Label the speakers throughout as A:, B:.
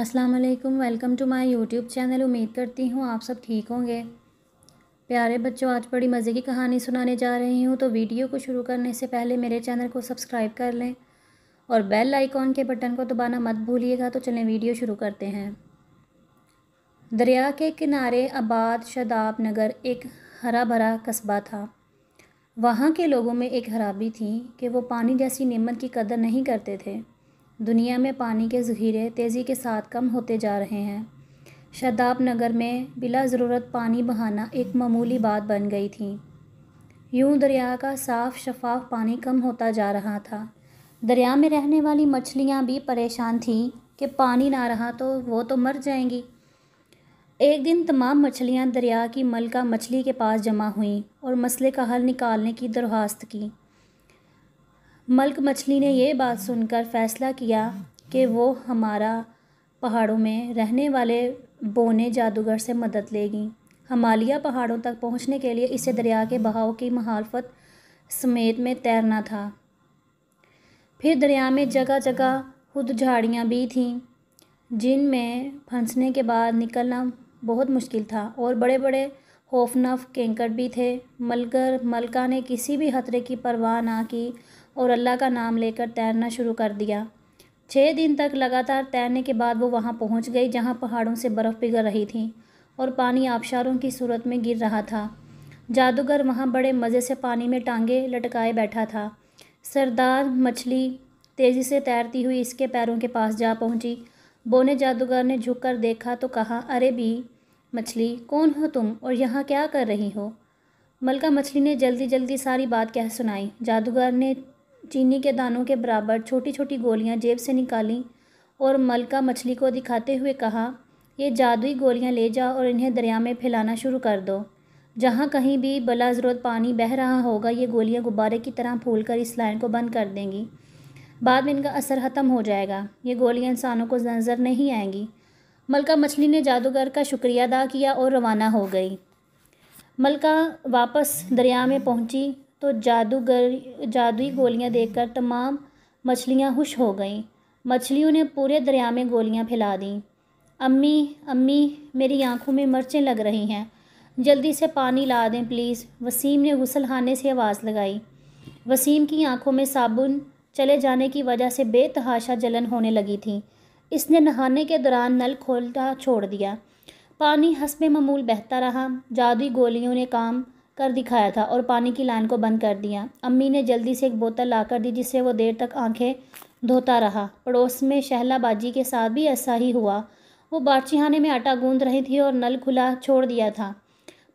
A: अस्सलाम वालेकुम welcome to my YouTube channel उम्मीद करती हूँ आप सब ठीक होंगे प्यारे बच्चों आज बड़ी मज़े की कहानी सुनाने जा रही हूँ तो वीडियो को शुरू करने से पहले मेरे चैनल को सब्सक्राइब कर लें और बेल आइकॉन के बटन को दबाना मत भूलिएगा तो चलें वीडियो शुरू करते हैं दरिया के किनारे आबाद शदाब नगर एक हरा भरा कस्बा था वहाँ के लोगों में एक खराबी थी कि वो पानी जैसी निमत की कदर नहीं करते थे दुनिया में पानी के ज़ख़ीरे तेज़ी के साथ कम होते जा रहे हैं शदाब नगर में बिला ज़रूरत पानी बहाना एक मामूली बात बन गई थी यूं दरिया का साफ़ शफाफ पानी कम होता जा रहा था दरिया में रहने वाली मछलियाँ भी परेशान थीं कि पानी ना रहा तो वो तो मर जाएंगी एक दिन तमाम मछलियाँ दरिया की मलका मछली के पास जमा हुईं और मसले का हल निकालने की दरख्वास्त की मलक मछली ने यह बात सुनकर फैसला किया कि वो हमारा पहाड़ों में रहने वाले बोने जादूगर से मदद लेगी हमालिया पहाड़ों तक पहुंचने के लिए इसे दरिया के बहाव की महालफत समेत में तैरना था फिर दरिया में जगह जगह खुद झाड़ियाँ भी थीं जिनमें फंसने के बाद निकलना बहुत मुश्किल था और बड़े बड़े खौफनाक केंकर भी थे मलकर मलका ने किसी भी खतरे की परवाह ना की और अल्लाह का नाम लेकर तैरना शुरू कर दिया छः दिन तक लगातार तैरने के बाद वो वहाँ पहुँच गई जहाँ पहाड़ों से बर्फ़ पिघल रही थी और पानी आबशारों की सूरत में गिर रहा था जादूगर वहाँ बड़े मज़े से पानी में टांगे लटकाए बैठा था सरदार मछली तेज़ी से तैरती हुई इसके पैरों के पास जा पहुँची बोने जादूगर ने झुककर देखा तो कहा अरे बी मछली कौन हो तुम और यहाँ क्या कर रही हो मलका मछली ने जल्दी जल्दी सारी बात कह सुनाई जादूगर ने चीनी के दानों के बराबर छोटी छोटी गोलियां जेब से निकालीं और मलका मछली को दिखाते हुए कहा ये जादुई गोलियां ले जाओ और इन्हें दरिया में फैलाना शुरू कर दो जहाँ कहीं भी बला ज़रूरत पानी बह रहा होगा ये गोलियाँ गुब्बारे की तरह फूल कर इस लाइन को बंद कर देंगी बाद में इनका असर ख़त्म हो जाएगा ये गोलियाँ इंसानों को नज़र नहीं आएंगी मलका मछली ने जादूगर का शुक्रिया अदा किया और रवाना हो गई मलका वापस दरिया में पहुंची तो जादूगर जादुई गोलियां देकर तमाम मछलियां हुश हो गईं मछलियों ने पूरे दरिया में गोलियां फैला दीं अम्मी अम्मी मेरी आंखों में मर्चें लग रही हैं जल्दी से पानी ला दें प्लीज़ वसीम ने गुसलखाने से आवाज़ लगाई वसीम की आंखों में साबुन चले जाने की वजह से बेतहाशा जलन होने लगी थी इसने नहाने के दौरान नल खोलता छोड़ दिया पानी हंस में ममूल बहता रहा जादुई गोलियों ने काम कर दिखाया था और पानी की लाइन को बंद कर दिया अम्मी ने जल्दी से एक बोतल ला कर दी जिससे वो देर तक आंखें धोता रहा पड़ोस में शहलाबाजी के साथ भी ऐसा ही हुआ वो बादशाहाने में आटा गूंद रही थी और नल खुला छोड़ दिया था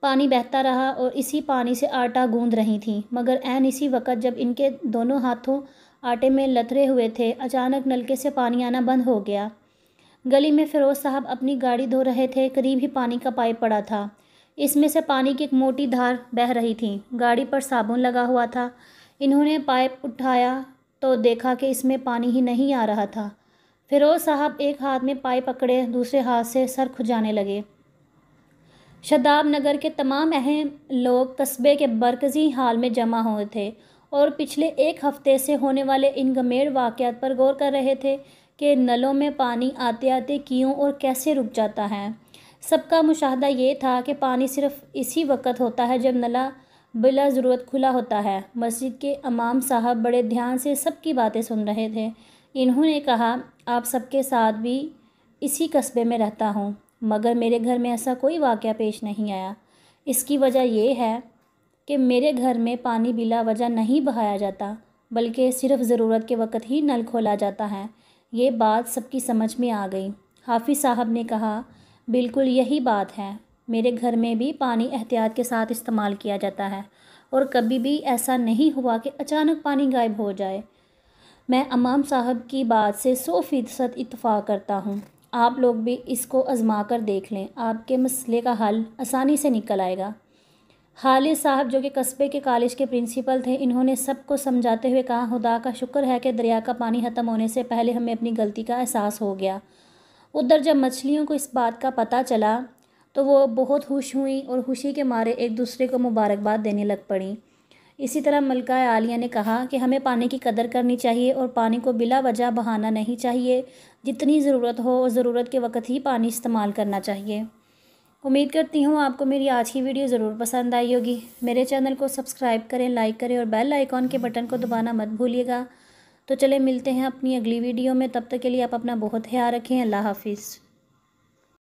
A: पानी बहता रहा और इसी पानी से आटा गूंद रही थी मगर एन इसी वक्त जब इनके दोनों हाथों आटे में लथरे हुए थे अचानक नलके से पानी आना बंद हो गया गली में फिरोज साहब अपनी गाड़ी धो रहे थे करीब ही पानी का पाइप पड़ा था इसमें से पानी की एक मोटी धार बह रही थी गाड़ी पर साबुन लगा हुआ था इन्होंने पाइप उठाया तो देखा कि इसमें पानी ही नहीं आ रहा था फिरोज साहब एक हाथ में पाइप पकड़े दूसरे हाथ से सर खुजाने लगे शदाब नगर के तमाम अहम लोग कस्बे के बरकज़ी हाल में जमा हुए थे और पिछले एक हफ्ते से होने वाले इन गमेर वाक़ात पर गौर कर रहे थे कि नलों में पानी आते आते क्यों और कैसे रुक जाता है सबका मुशाहदा ये था कि पानी सिर्फ इसी वक्त होता है जब नला बिला ज़रूरत खुला होता है मस्जिद के अमाम साहब बड़े ध्यान से सबकी बातें सुन रहे थे इन्होंने कहा आप सबके साथ भी इसी कस्बे में रहता हूँ मगर मेरे घर में ऐसा कोई वाक़ पेश नहीं आया इसकी वजह यह है कि मेरे घर में पानी बिला वजह नहीं बहाया जाता बल्कि सिर्फ ज़रूरत के वक़्त ही नल खोला जाता है ये बात सबकी समझ में आ गई हाफिज़ साहब ने कहा बिल्कुल यही बात है मेरे घर में भी पानी एहतियात के साथ इस्तेमाल किया जाता है और कभी भी ऐसा नहीं हुआ कि अचानक पानी गायब हो जाए मैं अमाम साहब की बात से सौ फ़ीसद इतफ़ा करता हूँ आप लोग भी इसको आजमा कर देख लें आपके मसले का हल आसानी से निकल आएगा हालिद साहब जो कि कस्बे के कॉलेज के प्रिंसिपल थे इन्होंने सबको समझाते हुए कहा खुदा का शुक्र है कि दरिया का पानी ख़त्म होने से पहले हमें अपनी गलती का एहसास हो गया उधर जब मछलियों को इस बात का पता चला तो वो बहुत खुश हुई और खुशी के मारे एक दूसरे को मुबारकबाद देने लग पड़ी इसी तरह मलका आलिया ने कहा कि हमें पानी की कदर करनी चाहिए और पानी को बिला वजह बहाना नहीं चाहिए जितनी ज़रूरत हो और ज़रूरत के वक्त ही पानी इस्तेमाल करना चाहिए उम्मीद करती हूँ आपको मेरी आज की वीडियो ज़रूर पसंद आई होगी मेरे चैनल को सब्सक्राइब करें लाइक करें और बेल आइकॉन के बटन को दबाना मत भूलिएगा तो चले मिलते हैं अपनी अगली वीडियो में तब तक के लिए आप अपना बहुत ख्याल रखें अल्लाह हाफिज़